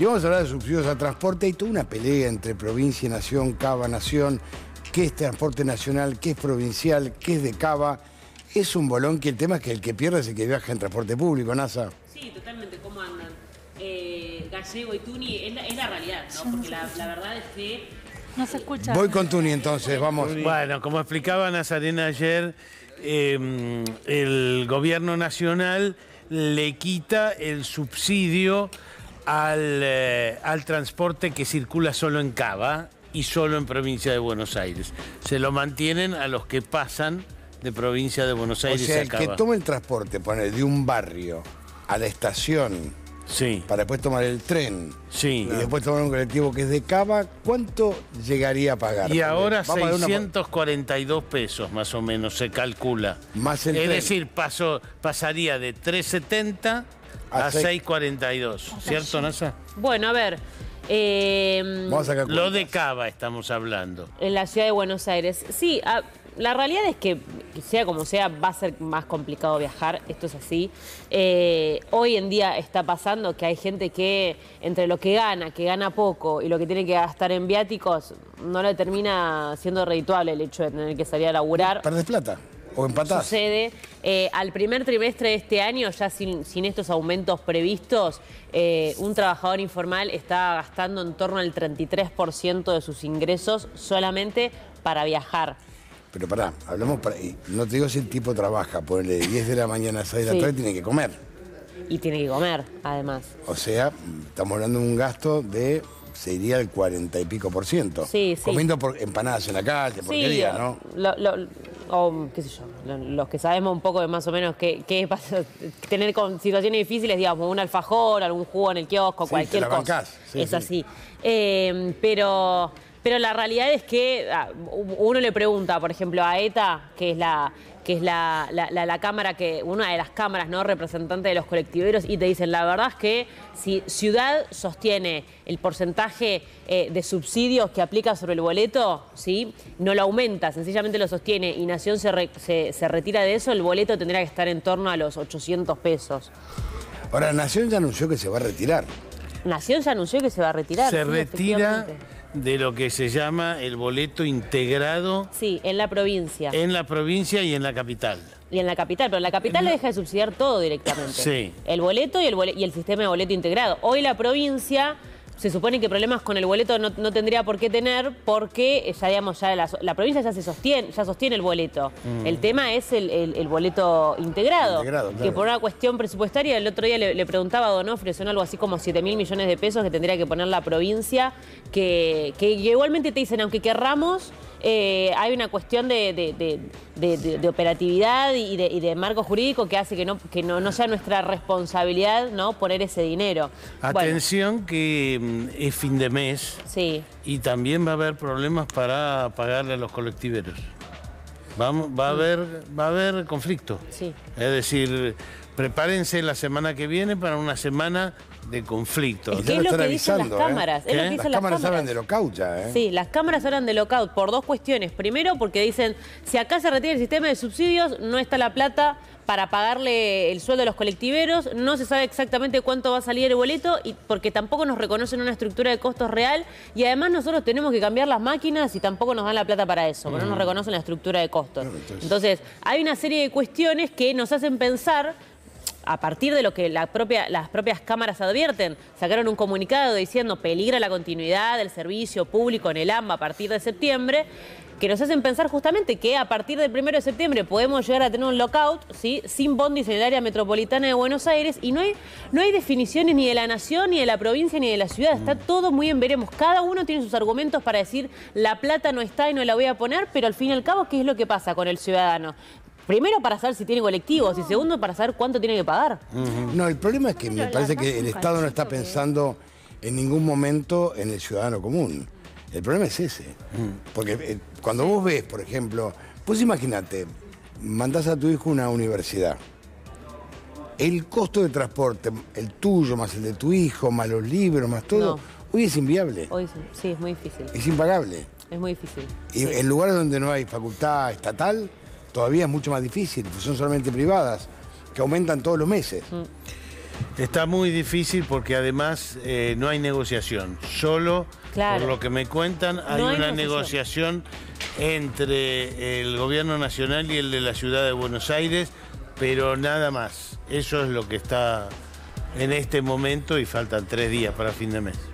Y vamos a hablar de subsidios a transporte. Hay toda una pelea entre provincia y nación, Cava, Nación. ¿Qué es transporte nacional? ¿Qué es provincial? ¿Qué es de Cava? Es un bolón que el tema es que el que pierde es el que viaja en transporte público, NASA. Sí, totalmente. ¿Cómo andan? Eh, Gallego y Tuni es la, realidad, ¿no? Porque la, verdad es que no se escucha. Voy con Tuni entonces, vamos. Bueno, como explicaba Nazarena ayer, em, el gobierno nacional le quita el subsidio al, eh, al transporte que circula solo en Cava y solo en provincia de Buenos Aires. Se lo mantienen a los que pasan de provincia de Buenos Aires o sea, el que toma el transporte, pone de un barrio a la estación sí. para después tomar el tren sí. y después tomar un colectivo que es de Cava, ¿cuánto llegaría a pagar? Y ahora 642 pesos más o menos se calcula. Más es decir, pasaría de 370 a, 6.42, ¿cierto, NASA? Bueno, a ver. Eh, lo de Cava estamos hablando. En la ciudad de Buenos Aires. Sí, la realidad es que, sea como sea, va a ser más complicado viajar, esto es así. Eh, hoy en día está pasando que hay gente que entre lo que gana, que gana poco, y lo que tiene que gastar en viáticos, no le termina siendo redituable el hecho de tener que salir a laburar. Perdes plata. O empatás. Sucede. Eh, al primer trimestre de este año, ya sin, sin estos aumentos previstos, eh, un trabajador informal estaba gastando en torno al 33% de sus ingresos solamente para viajar. Pero pará, hablamos para, no te digo si el tipo trabaja, ponle 10 de la mañana a 6 de la tarde tiene que comer. Y tiene que comer, además. O sea, estamos hablando de un gasto de sería el 40 y pico por ciento. Sí, sí. Comiendo por empanadas en la calle, porquería, sí, ¿no? lo, o qué sé yo, los que sabemos un poco de más o menos qué, qué pasa, tener con situaciones difíciles, digamos, un alfajor, algún jugo en el kiosco, cualquier cosa. es así. Eh, pero pero la realidad es que ah, uno le pregunta, por ejemplo, a ETA, que es la que es la, cámara que, una de las cámaras, ¿no? Representante de los colectiveros, y te dicen, la verdad es que si Ciudad sostiene el porcentaje eh, de subsidios que aplica sobre el boleto, ¿sí? No lo aumenta, sencillamente lo sostiene y Nación se, se, retira de eso, el boleto tendrá que estar en torno a los 800 pesos. Ahora, Nación ya anunció que se va a retirar. Nación ya anunció que se va a retirar. Se retira de lo que se llama el boleto integrado. Sí, en la provincia. En la provincia y en la capital. Y en la capital, pero la capital le deja de subsidiar todo directamente. Sí. El boleto y el, y el sistema de boleto integrado. Hoy la provincia se supone que problemas con el boleto no, tendría por qué tener porque eh, ya digamos ya la, provincia ya se sostiene ya sostiene el boleto mm. el tema es el, boleto integrado, que por una cuestión presupuestaria el otro día le, preguntaba a Donofrio son algo así como 7 mil millones de pesos que tendría que poner la provincia que, igualmente te dicen aunque querramos eh, hay una cuestión de, operatividad y, de, marco jurídico que hace que no, sea nuestra responsabilidad ¿no? poner ese dinero. Atención que mm, Mm, es fin de mes. Y también va a haber problemas para pagarle a los colectiveros. Vamos, va, a mm. haber, va a haber conflicto. Es decir, prepárense la semana que viene para una semana de conflicto. ¿Qué es lo, que ¿eh? dicen las cámaras. las, cámaras, hablan de lockout ya, ¿eh? Sí, las cámaras hablan de lockout por dos cuestiones. Primero, porque dicen, si acá se retira el sistema de subsidios, no está la plata para pagarle el sueldo a los colectiveros, no se sabe exactamente cuánto va a salir el boleto y porque tampoco nos reconocen una estructura de costos real y además nosotros tenemos que cambiar las máquinas y tampoco nos dan la plata para eso, porque no nos mm. reconocen la estructura de costos. Entonces, hay una serie de cuestiones que nos hacen pensar a partir de lo que las propias cámaras advierten, sacaron un comunicado diciendo peligra la continuidad del servicio público en el AMBA a partir de septiembre, que nos hacen pensar justamente que a partir del primero de septiembre podemos llegar a tener un lockout ¿sí? sin bondis en el área metropolitana de Buenos Aires y no hay, no hay definiciones ni de la nación, ni de la provincia, ni de la ciudad. Está mm. todo muy en veremos. Cada uno tiene sus argumentos para decir la plata no está y no la voy a poner, pero al fin y al cabo, ¿qué es lo que pasa con el ciudadano? Primero para saber si tiene colectivos y segundo para saber cuánto tiene que pagar. No, el problema es que me parece que el Estado no está pensando en ningún momento en el ciudadano común. El problema es ese. Mm. Porque eh, cuando vos ves, por ejemplo, pues imagínate, mandás a tu hijo a una universidad. El costo de transporte, el tuyo, más el de tu hijo, más los libros, más todo, hoy es inviable. Hoy sí, es muy difícil. Es impagable. Es muy difícil. Y en lugares donde no hay facultad estatal, todavía es mucho más difícil, son solamente privadas, que aumentan todos los meses. Mm. Está muy difícil porque además eh, no hay negociación. Solo, por lo que me cuentan, hay una negociación. entre el gobierno nacional y el de la ciudad de Buenos Aires, pero nada más. Eso es lo que está en este momento y faltan tres días para fin de mes.